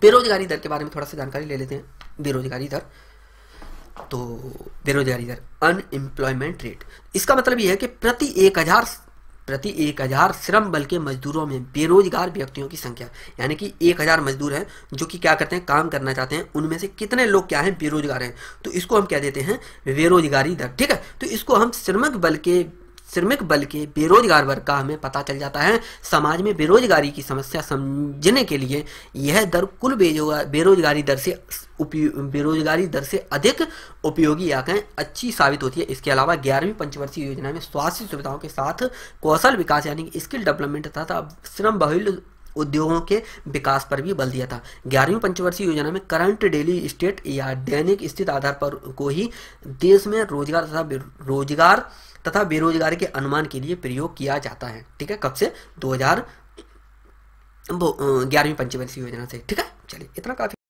बेरोजगारी दर के बारे में थोड़ा सा जानकारी ले लेते हैं बेरोजगारी दर तो बेरोजगारी दर अनएम्प्लॉयमेंट रेट इसका मतलब यह है कि प्रति एक हजार प्रति एक हजार श्रम बल के मजदूरों में बेरोजगार व्यक्तियों की संख्या यानी कि एक हजार मजदूर हैं जो कि क्या करते हैं काम करना चाहते हैं उनमें से कितने लोग क्या हैं बेरोजगार हैं तो इसको हम क्या देते हैं बेरोजगारी दर ठीक है तो इसको हम श्रमिक बल के श्रमिक बल के बेरोजगार वर्ग का हमें पता चल जाता है समाज में बेरोजगारी की समस्या समझने के लिए यह दर कुल बेरोजगारी दर से बेरोजगारी दर से अधिक उपयोगी आंकड़ें अच्छी साबित होती है इसके अलावा ग्यारहवीं पंचवर्षीय योजना में स्वास्थ्य सुविधाओं के साथ कौशल विकास यानी स्किल डेवलपमेंट तथा श्रम बहुल उद्योगों के विकास पर भी बल दिया था ग्यारहवीं पंचवर्षीय योजना में करंट डेली स्टेट या दैनिक स्थित आधार पर को ही देश में रोजगार तथा रोजगार तथा बेरोजगारी के अनुमान के लिए प्रयोग किया जाता है ठीक है कब से दो हजार ग्यारहवीं पंचवर्षीय योजना से ठीक है चलिए इतना काफी